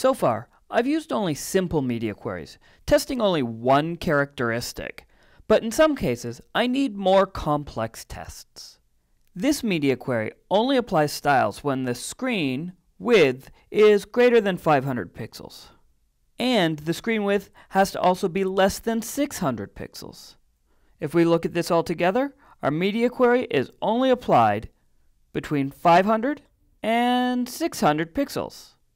So far, I've used only simple media queries, testing only one characteristic, but in some cases, I need more complex tests. This media query only applies styles when the screen width is greater than 500 pixels. And the screen width has to also be less than 600 pixels. If we look at this all together, our media query is only applied between 500 and 600 pixels.